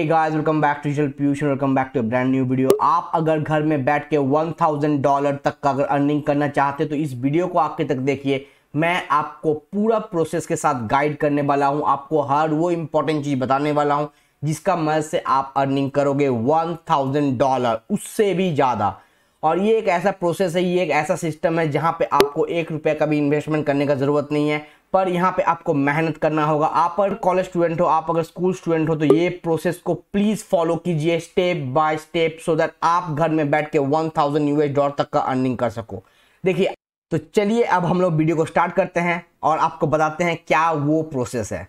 Hey guys, welcome back to Digital Fusion. welcome back to a brand new video. आप अगर घर में बैठ के वन थाउजेंड डॉलर तक का अगर अर्निंग करना चाहते तो इस वीडियो को आपके तक देखिए मैं आपको पूरा प्रोसेस के साथ गाइड करने वाला हूँ आपको हर वो इंपॉर्टेंट चीज़ बताने वाला हूँ जिसका मदद से आप अर्निंग करोगे वन थाउजेंड डॉलर उससे भी ज़्यादा और ये एक ऐसा प्रोसेस है ये एक ऐसा सिस्टम है जहाँ पे आपको एक रुपये का भी इन्वेस्टमेंट करने का ज़रूरत नहीं है पर यहाँ पे आपको मेहनत करना होगा आप अगर कॉलेज स्टूडेंट हो आप अगर स्कूल स्टूडेंट हो तो ये प्रोसेस को प्लीज फॉलो कीजिए step by step so that आप घर में बैठ के वन थाउजेंड यूएस डॉलर तक का अर्निंग कर सको देखिए तो चलिए अब हम लोग वीडियो को स्टार्ट करते हैं और आपको बताते हैं क्या वो प्रोसेस है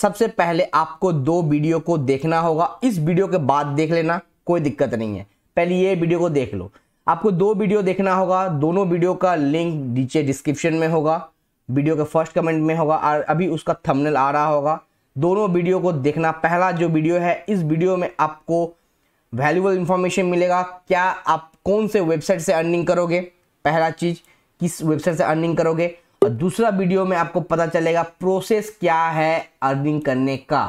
सबसे पहले आपको दो वीडियो को देखना होगा इस वीडियो के बाद देख लेना कोई दिक्कत नहीं है पहले ये वीडियो को देख लो आपको दो वीडियो देखना होगा दोनों वीडियो का लिंक नीचे डिस्क्रिप्शन में होगा वीडियो के फर्स्ट कमेंट में होगा और अभी उसका थंबनेल आ रहा होगा दोनों वीडियो को देखना पहला जो वीडियो है इस वीडियो में आपको वैल्यूबल इंफॉर्मेशन मिलेगा क्या आप कौन से वेबसाइट से अर्निंग करोगे पहला चीज़ किस वेबसाइट से अर्निंग करोगे और दूसरा वीडियो में आपको पता चलेगा प्रोसेस क्या है अर्निंग करने का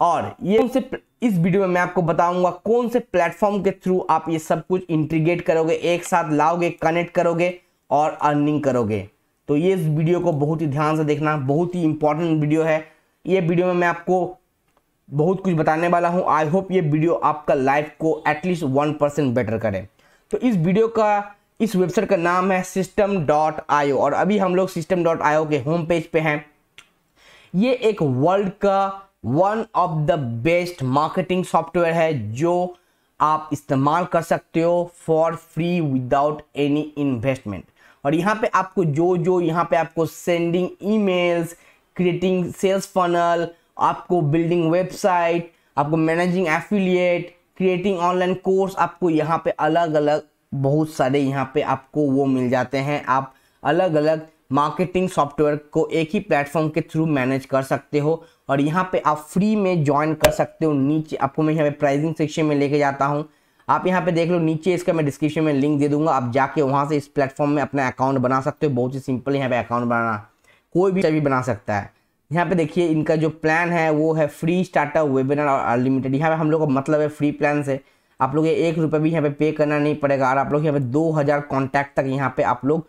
और ये कौन से इस वीडियो में मैं आपको बताऊंगा कौन से प्लेटफॉर्म के थ्रू आप ये सब कुछ इंटीग्रेट करोगे एक साथ लाओगे कनेक्ट करोगे और अर्निंग करोगे तो ये इस वीडियो को बहुत ही ध्यान से देखना बहुत ही इंपॉर्टेंट वीडियो है ये वीडियो में मैं आपको बहुत कुछ बताने वाला हूँ आई होप ये वीडियो आपका लाइफ को एटलीस्ट वन परसेंट बेटर करे तो इस वीडियो का इस वेबसाइट का नाम है सिस्टम डॉट आईओ और अभी हम लोग सिस्टम डॉट आईओ के होम पेज पे हैं ये एक वर्ल्ड का one of the best marketing software है जो आप इस्तेमाल कर सकते हो for free without any investment और यहाँ पे आपको जो जो यहाँ पे आपको sending emails creating sales funnel आपको बिल्डिंग वेबसाइट आपको managing affiliate creating online course आपको यहाँ पे अलग अलग बहुत सारे यहाँ पे आपको वो मिल जाते हैं आप अलग अलग मार्केटिंग सॉफ्टवेयर को एक ही प्लेटफॉर्म के थ्रू मैनेज कर सकते हो और यहाँ पे आप फ्री में ज्वाइन कर सकते हो नीचे आपको मैं यहाँ पे प्राइजिंग सेक्शन में लेके जाता हूँ आप यहाँ पे देख लो नीचे इसका मैं डिस्क्रिप्शन में लिंक दे दूंगा आप जाके वहाँ से इस प्लेटफॉर्म में अपना अकाउंट बना सकते हो बहुत ही सिंपल यहाँ पे अकाउंट बनाना कोई भी सभी बना सकता है यहाँ पे देखिए इनका जो प्लान है वो है फ्री स्टार्टअप वेबिनार और अनलिमिटेड यहाँ पे हम लोग का मतलब है फ्री प्लान से आप लोग एक रुपये भी यहाँ पे पे करना नहीं पड़ेगा और आप लोग यहाँ पे दो हज़ार कॉन्टैक्ट तक यहाँ पे आप लोग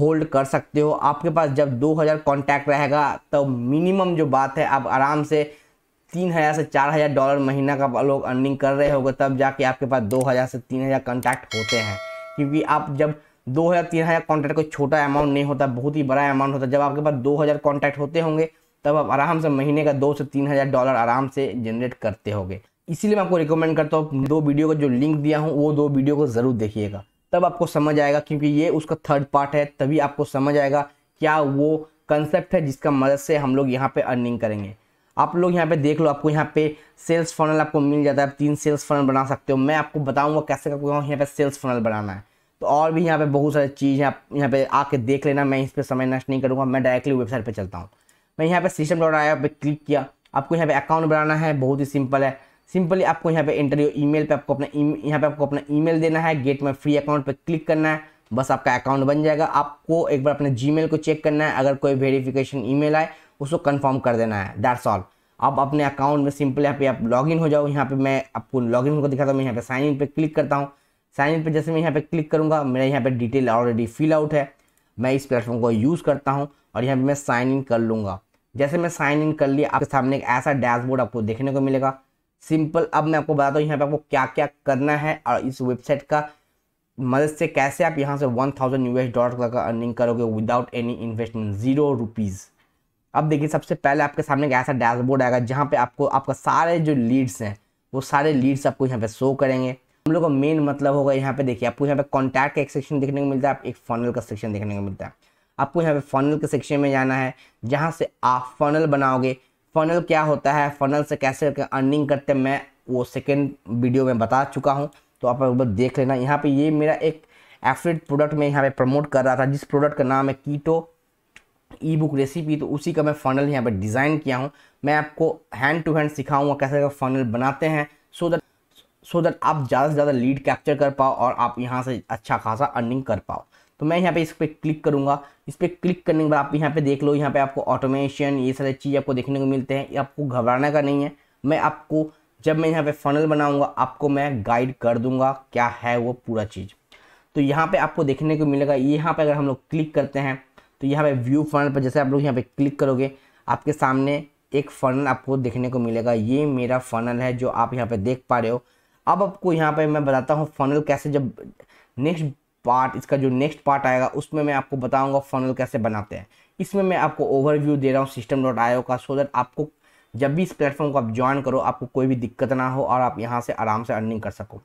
होल्ड कर सकते हो आपके पास जब हज़ार कॉन्टैक्ट रहेगा तो मिनिमम जो बात है आप आराम से तीन हज़ार से चार हज़ार डॉलर महीना का लोग अर्निंग कर रहे होगे तब जाके आपके पास दो हज़ार से तीन हज़ार कॉन्टैक्ट होते हैं क्योंकि आप जब दो हज़ार तीन हज़ार कॉन्टैक्ट कोई छोटा अमाउंट नहीं होता बहुत ही बड़ा अमाउंट होता जब आपके पास दो हज़ार कॉन्टैक्ट होते होंगे तब आप आराम से महीने का दो से तीन हज़ार डॉलर आराम से जनरेट करते होंगे इसीलिए मैं आपको रिकमेंड करता हूँ दो वीडियो का जो लिंक दिया हूँ वो दो वीडियो को ज़रूर देखिएगा तब आपको समझ आएगा क्योंकि ये उसका थर्ड पार्ट है तभी आपको समझ आएगा क्या वो कंसेप्ट है जिसका मदद से हम लोग यहाँ पे अर्निंग करेंगे आप लोग यहाँ पे देख लो आपको यहाँ पे सेल्स फनल आपको मिल जाता है आप तीन सेल्स फनल बना सकते हो मैं आपको बताऊँगा कैसे आपको यहाँ पे सेल्स फनल बनाना है तो और भी यहाँ पे बहुत सारी चीज़ है आप यहाँ पे आके देख लेना मैं इस पर समय नष्ट नहीं करूँगा मैं डायरेक्टली वेबसाइट पर चलता हूँ मैं यहाँ पे सिस्टम डॉट आया पे क्लिक किया आपको यहाँ पे अकाउंट बनाना है बहुत ही सिंपल है सिंपली आपको यहाँ पे इंटरव्यू ई मेल आपको अपना ई e- यहाँ पे आपको अपना ई देना है गेट में फ्री अकाउंट पर क्लिक करना है बस आपका अकाउंट बन जाएगा आपको एक बार अपने जी को चेक करना है अगर कोई वेरीफिकेशन ई आए उसको कन्फर्म कर देना है डैट्स ऑल अब अपने अकाउंट में सिंपल यहाँ पे आप लॉग हो जाओ यहाँ पे मैं आपको लॉग इन को दिखाता हूँ यहाँ पे साइन इन पे क्लिक करता हूँ साइन इन पे जैसे मैं यहाँ पे क्लिक करूँगा मेरा यहाँ पे डिटेल ऑलरेडी फिल आउट है मैं इस प्लेटफॉर्म को यूज़ करता हूँ और यहाँ पे मैं साइन इन कर लूँगा जैसे मैं साइन इन कर लिया आपके सामने एक ऐसा डैशबोर्ड आपको देखने को मिलेगा सिंपल अब मैं आपको बताता हूँ यहाँ पे आपको क्या क्या करना है और इस वेबसाइट का मदद से कैसे आप यहाँ से वन थाउजेंड यूएस डॉलर का अर्निंग करोगे without any investment zero rupees अब देखिए सबसे पहले आपके सामने एक ऐसा डैशबोर्ड आएगा जहाँ पे आपको आपका सारे जो लीड्स हैं वो सारे लीड्स आपको यहाँ पे शो करेंगे हम लोग का मेन मतलब होगा यहाँ पे देखिए आपको यहाँ पे कॉन्टैक्ट का एक सेक्शन देखने को मिलता है आप एक फनल का सेक्शन देखने को मिलता है आपको यहाँ पे फनल के सेक्शन में जाना है जहाँ से आप फनल बनाओगे फनल क्या होता है फनल से कैसे करके अर्निंग करते हैं मैं वो सेकेंड वीडियो में बता चुका हूँ तो आप एक बार देख लेना यहाँ पर ये मेरा एक एफरेट प्रोडक्ट में यहाँ पे प्रमोट कर रहा था जिस प्रोडक्ट का नाम है कीटो ई बुक रेसिपी तो उसी का मैं फ़नल यहाँ पर डिज़ाइन किया हूँ मैं आपको हैंड टू हैंड सिखाऊंगा कैसे कैसे फ़नल बनाते हैं सो दैट सो दैट आप ज़्यादा से ज़्यादा लीड कैप्चर कर पाओ और आप यहाँ से अच्छा खासा अर्निंग कर पाओ तो मैं यहाँ पे इस पर क्लिक करूँगा इस पर क्लिक करने के बाद आप यहाँ पे देख लो यहाँ पे आपको ऑटोमेशन ये सारी चीज़ आपको देखने को मिलते हैं आपको घबराने का नहीं है मैं आपको जब मैं यहाँ पे फनल बनाऊँगा आपको मैं गाइड कर दूँगा क्या है वो पूरा चीज़ तो यहाँ पर आपको देखने को मिलेगा यहाँ पर अगर हम लोग क्लिक करते हैं तो यहाँ पे व्यू फनल पर जैसे आप लोग यहाँ पे क्लिक करोगे आपके सामने एक फनल आपको देखने को मिलेगा ये मेरा फनल है जो आप यहाँ पे देख पा रहे हो अब आपको यहाँ पे मैं बताता हूँ फनल कैसे जब नेक्स्ट पार्ट इसका जो नेक्स्ट पार्ट आएगा उसमें मैं आपको बताऊँगा फनल कैसे बनाते हैं इसमें मैं आपको ओवरव्यू दे रहा हूँ सिस्टम डॉट आई का सो दैट आपको जब भी इस प्लेटफॉर्म को आप ज्वाइन करो आपको कोई भी दिक्कत ना हो और आप यहाँ से आराम से अर्निंग कर सको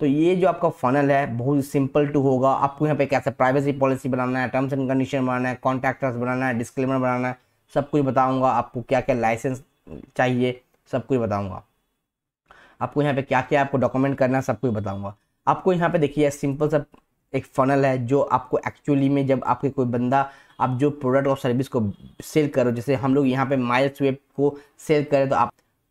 तो ये जो आपका फनल है बहुत सिंपल टू होगा आपको यहाँ पे कैसे प्राइवेसी पॉलिसी बनाना है टर्म्स एंड कंडीशन बनाना है कॉन्ट्रैक्टर्स बनाना है डिस्क्लेमर बनाना है सब कुछ बताऊँगा आपको क्या क्या लाइसेंस चाहिए सब कुछ बताऊँगा आपको यहाँ पे क्या क्या आपको डॉक्यूमेंट करना है सब कुछ बताऊँगा आपको यहाँ पे देखिए सिंपल सा एक फनल है जो आपको एक्चुअली में जब आपके कोई बंदा आप जो प्रोडक्ट और सर्विस को सेल करो जैसे हम लोग यहाँ पे माइल्स वेब को सेल करें तो आप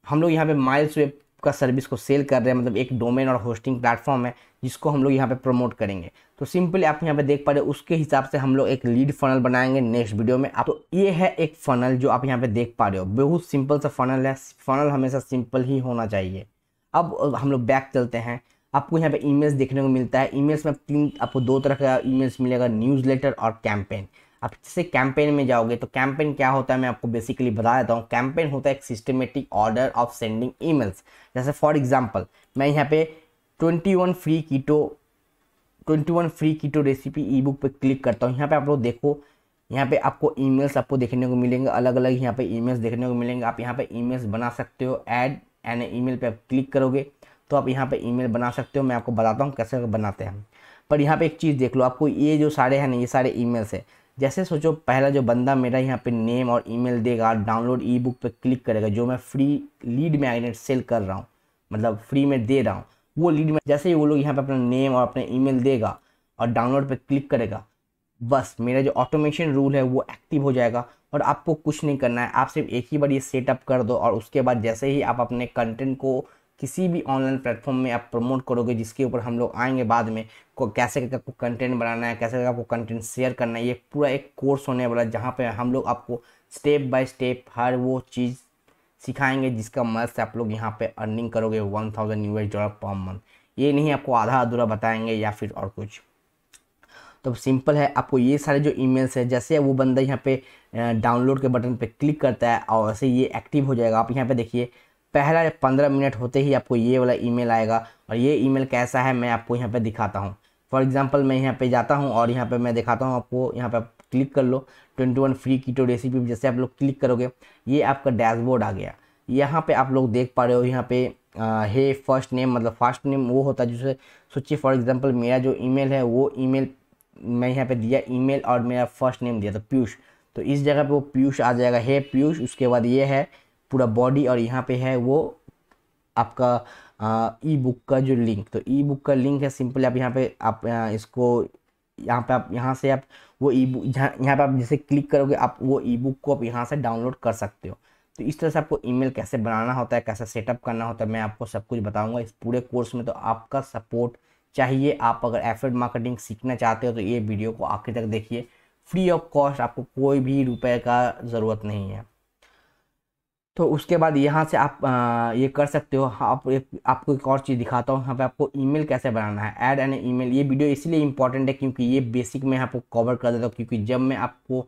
हम लोग यहाँ पे माइल्स वेब का सर्विस को सेल कर रहे हैं मतलब एक डोमेन और होस्टिंग प्लेटफॉर्म है जिसको हम लोग यहाँ पे प्रमोट करेंगे तो सिंपली आप यहाँ पे देख पा रहे हो उसके हिसाब से हम लोग एक लीड फनल बनाएंगे नेक्स्ट वीडियो में आप तो ये है एक फनल जो आप यहाँ पे देख पा रहे हो बहुत सिंपल सा फनल है फनल हमेशा सिंपल ही होना चाहिए अब हम लोग बैक चलते हैं आपको यहाँ पे ईमेल्स देखने को मिलता है ईमेल्स में तीन आपको दो तरह का ईमेल्स मिलेगा न्यूज़लेटर और कैंपेन आप जैसे कैंपेन में जाओगे तो कैंपेन क्या होता है मैं आपको बेसिकली बता देता हूँ कैंपेन होता है एक systematic order of sending emails जैसे फॉर एग्जांपल मैं यहाँ पे 21 free keto 21 free keto recipe e book पर क्लिक करता हूँ यहाँ पे आप लोग देखो यहाँ पे आपको ईमेल्स आपको देखने को मिलेंगे अलग अलग यहाँ पे ईमेल्स देखने को मिलेंगे आप यहाँ पे ईमेल्स बना सकते हो ऐड एंड ईमेल पे आप क्लिक करोगे तो आप यहाँ पे ईमेल बना सकते हो मैं आपको बताता हूँ कैसे बनाते हैं पर यहाँ पे एक चीज़ देख लो आपको ये जो सारे हैं ना ये सारे ईमेल्स है जैसे सोचो पहला जो बंदा मेरा यहाँ पे नेम और ईमेल देगा डाउनलोड ई बुक पर क्लिक करेगा जो मैं फ्री लीड मैग्नेट सेल कर रहा हूँ मतलब फ्री में दे रहा हूँ वो लीड में जैसे ही वो लोग यहाँ पे अपना नेम और अपने ईमेल देगा और डाउनलोड पर क्लिक करेगा बस मेरा जो ऑटोमेशन रूल है वो एक्टिव हो जाएगा और आपको कुछ नहीं करना है आप सिर्फ एक ही बार ये सेटअप कर दो और उसके बाद जैसे ही आप अपने कंटेंट को किसी भी ऑनलाइन प्लेटफॉर्म में आप प्रमोट करोगे जिसके ऊपर हम लोग आएंगे बाद में को कैसे करके आपको कंटेंट बनाना है कैसे करके आपको कंटेंट शेयर करना है ये पूरा एक कोर्स होने वाला है जहाँ पर हम लोग आपको स्टेप बाय स्टेप हर वो चीज़ सिखाएंगे जिसका मदद से आप लोग यहाँ पे अर्निंग करोगे one thousand U S dollar per month ये नहीं आपको आधा अधूरा बताएंगे या फिर और कुछ तो सिंपल है आपको ये सारे जो ईमेल्स है जैसे वो बंदा यहाँ पे डाउनलोड के बटन पे क्लिक करता है और वैसे ये एक्टिव हो जाएगा आप यहाँ पे देखिए पहला पंद्रह मिनट होते ही आपको ये वाला ईमेल आएगा और ये ईमेल कैसा है मैं आपको यहाँ पे दिखाता हूँ फॉर एग्जांपल मैं यहाँ पे जाता हूँ और यहाँ पे मैं दिखाता हूँ आपको यहाँ पे क्लिक कर लो twenty one free keto recipe जैसे आप लोग क्लिक करोगे ये आपका डैशबोर्ड आ गया यहाँ पे आप लोग देख पा रहे हो यहाँ पे आ, हे फर्स्ट नेम मतलब फर्स्ट नेम वो होता है जैसे सोचिए फॉर एग्जांपल मेरा जो ईमेल है वो ईमेल मैं यहाँ पे दिया ईमेल और मेरा फर्स्ट नेम दिया था तो पीयूष तो इस जगह पे वो पीयूष आ जाएगा हे पीयूष उसके बाद ये है पूरा बॉडी और यहाँ पे है वो आपका ई बुक का जो लिंक तो ई बुक का लिंक है सिंपली आप यहाँ पे आप इसको यहाँ पे आप यहाँ से आप वो ई बुक यहाँ पर आप जैसे क्लिक करोगे आप वो ई बुक को आप यहाँ से डाउनलोड कर सकते हो तो इस तरह से आपको ईमेल कैसे बनाना होता है कैसे सेटअप करना होता है मैं आपको सब कुछ बताऊंगा इस पूरे कोर्स में तो आपका सपोर्ट चाहिए आप अगर एफर्ट मार्केटिंग सीखना चाहते हो तो ये वीडियो को आखिर तक देखिए फ्री ऑफ कॉस्ट आपको कोई भी रुपए का ज़रूरत नहीं है तो उसके बाद यहाँ से आप आ, ये कर सकते हो हाँ, आप एक आपको एक और चीज़ दिखाता हूँ यहाँ पे आपको ईमेल कैसे बनाना है ऐड एंड ईमेल ये वीडियो इसलिए इंपॉर्टेंट है क्योंकि ये बेसिक मैं आपको कवर कर देता हूँ क्योंकि जब मैं आपको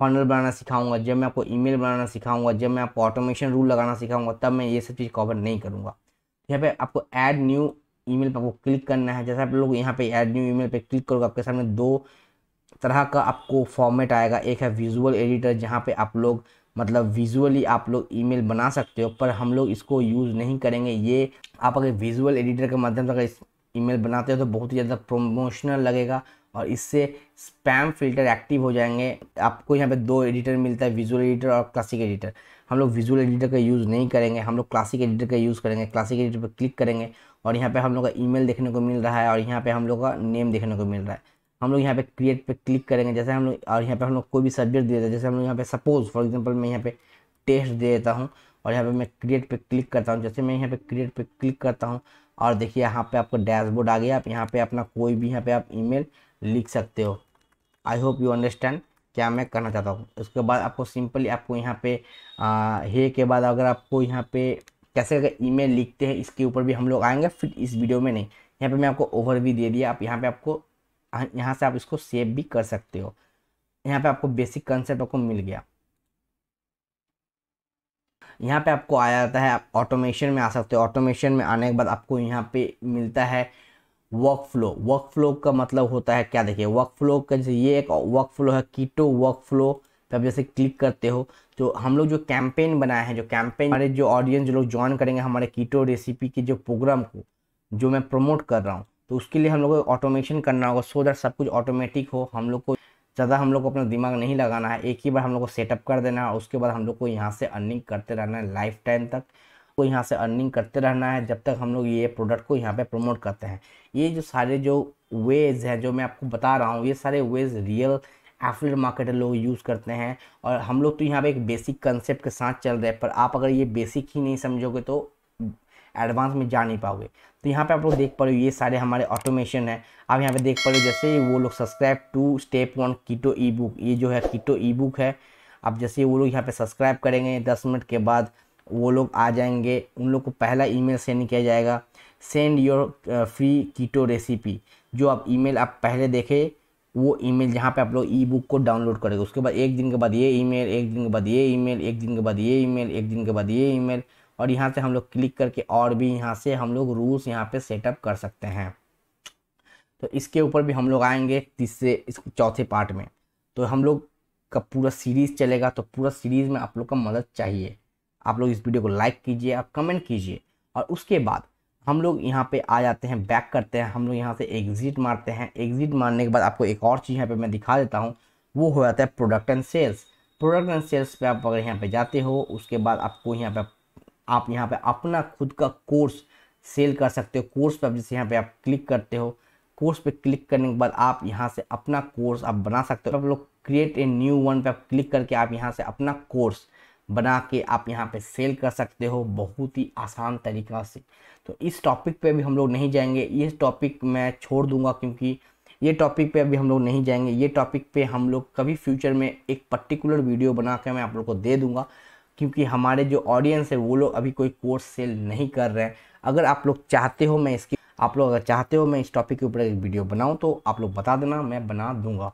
फनल बनाना सिखाऊंगा जब मैं आपको ईमेल बनाना सिखाऊंगा जब मैं आपको ऑटोमेशन रूल लगाना सिखाऊंगा तब मैं ये सब चीज़ कवर नहीं करूँगा तो यहाँ पर आपको ऐड न्यू ई पर आपको क्लिक करना है जैसे आप लोग यहाँ पर एड न्यू मेल पर क्लिक करोगे आपके सामने दो तरह का आपको फॉर्मेट आएगा एक है विजुअल एडिटर जहाँ पे आप लोग मतलब विजुअली आप लोग ईमेल बना सकते हो पर हम लोग इसको यूज़ नहीं करेंगे ये आप अगर विजुअल एडिटर के माध्यम से अगर इस ईमेल बनाते हो तो बहुत ही ज़्यादा प्रोमोशनल लगेगा और इससे स्पैम फिल्टर एक्टिव हो जाएंगे आपको यहाँ पे दो एडिटर मिलता है विजुअल एडिटर और क्लासिक एडिटर हम लोग विजुअल एडिटर का यूज़ नहीं करेंगे हम लोग क्लासिक एडिटर का यूज़ करेंगे क्लासिक एडिटर पर क्लिक करेंगे और यहाँ पे हम लोग का ईमेल देखने को मिल रहा है और यहाँ पे हम लोग का नेम देखने को मिल रहा है हम लोग यहाँ पे क्रिएट पे क्लिक करेंगे जैसे हम लोग और यहाँ पे हम लोग कोई भी सब्जेक्ट दे देते हैं जैसे हम लोग यहाँ पे सपोज फॉर एग्जांपल मैं यहाँ पे टेस्ट दे देता हूँ और यहाँ पे मैं क्रिएट पे क्लिक करता हूँ जैसे मैं यहाँ पे क्रिएट पे क्लिक करता हूँ और देखिए यहाँ पे आपका डैशबोर्ड आ गया आप यहाँ पे अपना कोई भी यहाँ पे आप ईमेल लिख सकते हो आई होप यू अंडरस्टैंड क्या मैं करना चाहता हूँ उसके बाद आपको सिंपली आपको यहाँ पे आ, हे के बाद अगर आपको यहाँ पे कैसे अगर ई लिखते हैं इसके ऊपर भी हम लोग आएंगे फिर इस वीडियो में नहीं यहाँ पे मैं आपको ओवर दे दिया आप यहाँ पे आपको हाँ, यहाँ से आप इसको सेव भी कर सकते हो यहाँ पे आपको बेसिक कंसेप्ट आपको मिल गया यहाँ पे आपको आ जाता है आप ऑटोमेशन में आ सकते हो ऑटोमेशन में आने के बाद आपको यहाँ पे मिलता है वर्क फ्लो वर्क फ्लो का मतलब होता है क्या देखिए वर्क फ्लो का जैसे ये एक वर्क फ्लो है कीटो वर्क फ्लो पे आप जैसे क्लिक करते हो तो हम लोग जो कैंपेन बनाए हैं जो कैंपेन हमारे जो ऑडियंस जो लोग ज्वाइन करेंगे हमारे कीटो रेसिपी के जो प्रोग्राम को जो मैं प्रमोट कर रहा हूँ तो उसके लिए हम लोग को ऑटोमेशन करना होगा सो दैट सब कुछ ऑटोमेटिक हो हम लोग को ज़्यादा हम लोग को अपना दिमाग नहीं लगाना है एक ही बार हम लोग को सेटअप कर देना है उसके बाद हम लोग को यहाँ से अर्निंग करते रहना है लाइफ टाइम तक को तो यहाँ से अर्निंग करते रहना है जब तक हम लोग ये प्रोडक्ट को यहाँ पे प्रमोट करते हैं ये जो सारे जो वेज हैं जो मैं आपको बता रहा हूँ ये सारे वेज रियल एफिलेट मार्केट लोग यूज़ करते हैं और हम लोग तो यहाँ पे एक बेसिक कंसेप्ट के साथ चल रहे हैं पर आप अगर ये बेसिक ही नहीं समझोगे तो एडवांस में जा नहीं पाओगे तो यहाँ पे आप लोग देख पा रहे हो ये सारे हमारे ऑटोमेशन है आप यहाँ पे देख पा रहे हो जैसे वो लोग subscribe to step one keto e book ये जो है कीटो ई बुक है आप जैसे वो लोग यहाँ पे सब्सक्राइब करेंगे दस मिनट के बाद वो लोग आ जाएंगे उन लोग को पहला मेल सेंड किया जाएगा send your free keto recipe जो आप मेल आप पहले देखें वो ईमेल जहाँ पर आप लोग ई बुक को डाउनलोड करेंगे उसके बाद एक दिन के बाद ये ईमेल एक दिन के बाद ये ईमेल एक दिन के बाद ये ईमेल एक दिन के बाद ये ईमेल और यहाँ से हम लोग क्लिक करके और भी यहाँ से हम लोग रूल्स यहाँ पे सेटअप कर सकते हैं तो इसके ऊपर भी हम लोग आएंगे तीसरे इस चौथे पार्ट में तो हम लोग का पूरा सीरीज़ चलेगा तो पूरा सीरीज़ में आप लोग का मदद चाहिए आप लोग इस वीडियो को लाइक कीजिए आप कमेंट कीजिए और उसके बाद हम लोग यहाँ पे आ जाते हैं बैक करते हैं हम लोग यहाँ से एग्ज़िट मारते हैं एग्ज़िट मारने के बाद आपको एक और चीज़ यहाँ पे मैं दिखा देता हूँ वो हो जाता है product and sales product and sales पे आप अगर यहाँ पे जाते हो उसके बाद आपको यहाँ पे आप यहाँ पे अपना खुद का कोर्स सेल कर सकते हो कोर्स पर जैसे यहाँ पे आप क्लिक करते हो कोर्स पे क्लिक करने के बाद आप यहाँ से अपना कोर्स आप बना सकते हो आप लोग क्रिएट ए न्यू वन पे आप क्लिक करके आप यहाँ से अपना कोर्स बना के आप यहाँ पे सेल कर सकते हो बहुत ही आसान तरीका से तो इस टॉपिक पे भी हम लोग नहीं जाएंगे ये टॉपिक मैं छोड़ दूंगा क्योंकि ये टॉपिक पे अभी हम लोग नहीं जाएंगे ये टॉपिक पे हम लोग कभी फ्यूचर में एक पर्टिकुलर वीडियो बना के मैं आप लोग को दे दूंगा क्योंकि हमारे जो ऑडियंस है वो लोग अभी कोई कोर्स सेल नहीं कर रहे हैं अगर आप लोग चाहते हो मैं इसकी आप लोग अगर चाहते हो मैं इस टॉपिक के ऊपर एक वीडियो बनाऊँ तो आप लोग बता देना मैं बना दूंगा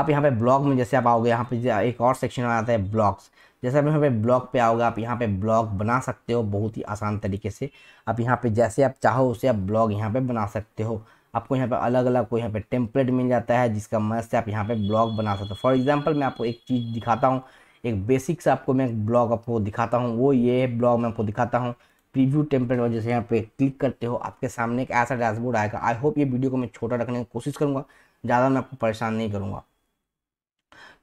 आप यहाँ पे ब्लॉग में जैसे आप आओगे यहाँ पे एक और सेक्शन आता है ब्लॉग्स जैसे आप यहाँ पे ब्लॉग पे आओगे आप यहाँ पे ब्लॉग बना सकते हो बहुत ही आसान तरीके से आप यहाँ पे जैसे आप चाहो उसे आप ब्लॉग यहाँ पे बना सकते हो आपको यहाँ पे अलग अलग को यहाँ पे टेम्पलेट मिल जाता है जिसका मदद से आप यहाँ पे ब्लॉग बना सकते हो फॉर एग्जाम्पल मैं आपको एक चीज़ दिखाता हूँ एक बेसिक्स आपको मैं ब्लॉग आपको दिखाता हूँ वो ये ब्लॉग मैं आपको दिखाता हूँ प्रीव्यू टेम्पलेट और जैसे यहाँ पे क्लिक करते हो आपके सामने एक ऐसा डैशबोर्ड आएगा आई होप ये वीडियो को मैं छोटा रखने की कोशिश करूँगा ज़्यादा मैं आपको परेशान नहीं करूँगा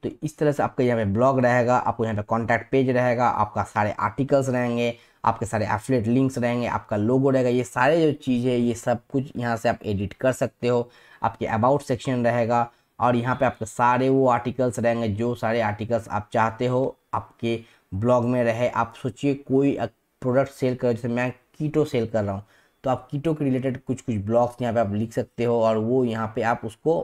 तो इस तरह से आपका यहाँ पे ब्लॉग रहेगा आपको यहाँ पे कॉन्टैक्ट पेज रहेगा आपका सारे आर्टिकल्स रहेंगे आपके सारे एफलेट लिंक्स रहेंगे आपका लोगो रहेगा ये सारे जो चीज़ है ये सब कुछ यहाँ से आप एडिट कर सकते हो आपके अबाउट सेक्शन रहेगा और यहाँ पे आपके सारे वो आर्टिकल्स रहेंगे जो सारे आर्टिकल्स आप चाहते हो आपके ब्लॉग में रहे आप सोचिए कोई प्रोडक्ट सेल कर जैसे मैं कीटो सेल कर रहा हूँ तो आप कीटो के रिलेटेड कुछ कुछ ब्लॉग्स यहाँ पे आप लिख सकते हो और वो यहाँ पे आप उसको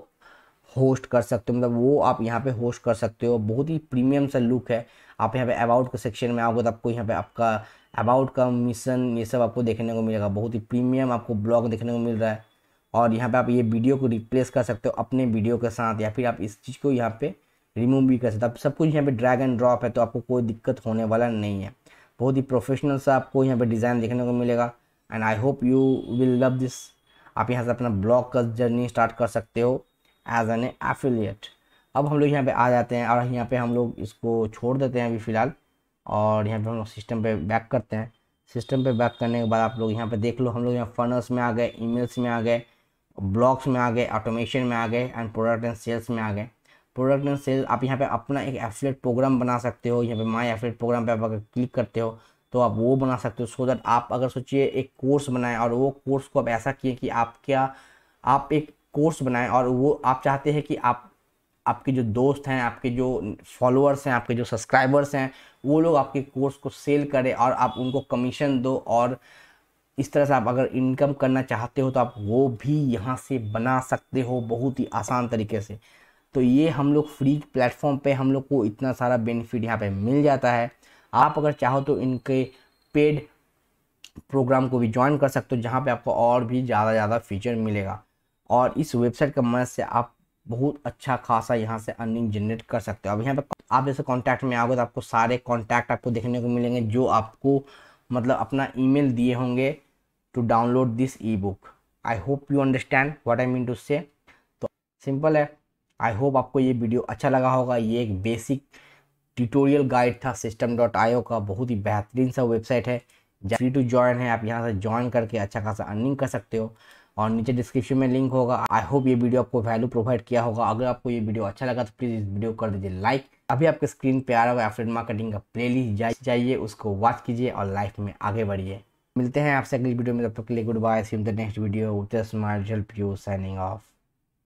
होस्ट कर सकते हो मतलब वो आप यहाँ पे होस्ट कर सकते हो बहुत ही प्रीमियम सा लुक है आप यहाँ पे अबाउट के सेक्शन में आओगे तो आपको यहाँ पे आपका अबाउट का मिशन ये सब आपको देखने को मिलेगा बहुत ही प्रीमियम आपको ब्लॉग देखने को मिल रहा है और यहाँ पे आप ये वीडियो को रिप्लेस कर सकते हो अपने वीडियो के साथ या फिर आप इस चीज़ को यहाँ पे रिमूव भी कर सकते हो आप सब कुछ यहाँ पे ड्रैग एंड ड्रॉप है तो आपको कोई दिक्कत होने वाला नहीं है बहुत ही प्रोफेशनल सा आपको यहाँ पे डिज़ाइन देखने को मिलेगा and I hope you will love this आप यहाँ से अपना ब्लॉग का जर्नी स्टार्ट कर सकते हो एज एन एफिलिएट अब हम लोग यहाँ पर आ जाते हैं और यहाँ पर हम लोग इसको छोड़ देते हैं अभी फ़िलहाल और यहाँ पर हम लोग सिस्टम पर बैक करते हैं सिस्टम पर बैक करने के बाद आप लोग यहाँ पर देख लो हम लोग यहाँ फनर्स में आ गए ई में आ गए ब्लॉक्स में आ गए ऑटोमेशन में आ गए एंड प्रोडक्ट एंड सेल्स में आ गए प्रोडक्ट एंड सेल्स आप यहाँ पे अपना एक एफलेट प्रोग्राम बना सकते हो यहाँ पे माई एफलेट प्रोग्राम पे आप अगर क्लिक करते हो तो आप वो बना सकते हो सो दैट आप अगर सोचिए एक कोर्स बनाएं और वो कोर्स को आप ऐसा किए कि आप क्या आप एक कोर्स बनाएं और वो आप चाहते हैं कि आप आपके जो दोस्त हैं आपके जो फॉलोअर्स हैं आपके जो सब्सक्राइबर्स हैं वो लोग आपके कोर्स को सेल करें और आप उनको कमीशन दो और इस तरह से आप अगर इनकम करना चाहते हो तो आप वो भी यहाँ से बना सकते हो बहुत ही आसान तरीके से तो ये हम लोग फ्री प्लेटफॉर्म पे हम लोग को इतना सारा बेनिफिट यहाँ पे मिल जाता है आप अगर चाहो तो इनके पेड प्रोग्राम को भी ज्वाइन कर सकते हो जहाँ पे आपको और भी ज़्यादा ज़्यादा फीचर मिलेगा और इस वेबसाइट के मदद से आप बहुत अच्छा खासा यहाँ से अर्निंग जनरेट कर सकते हो अब यहाँ पर आप जैसे कॉन्टैक्ट में आओगे तो आपको सारे कॉन्टैक्ट आपको देखने को मिलेंगे जो आपको मतलब अपना ईमेल दिए होंगे to download this ebook I hope you understand what I mean to say तो सिंपल है आई होप आपको ये वीडियो अच्छा लगा होगा ये एक बेसिक ट्यूटोरियल गाइड था सिस्टम डॉट आई का बहुत ही बेहतरीन सा वेबसाइट है फ्री टू ज्वाइन है आप यहाँ से ज्वाइन करके अच्छा खासा अर्निंग कर सकते हो और नीचे डिस्क्रिप्शन में लिंक होगा आई होप ये वीडियो आपको वैल्यू प्रोवाइड किया होगा अगर आपको ये वीडियो अच्छा लगा तो प्लीज़ इस वीडियो कर दीजिए लाइक अभी आपके स्क्रीन पे आ रहा होगा एफ्रेड मार्केटिंग का प्लेलिस्ट जाइए उसको वॉच कीजिए और लाइफ में आगे बढ़िए मिलते हैं आपसे अगली वीडियो में तब तक के लिए good bye see the next video with smile help you signing of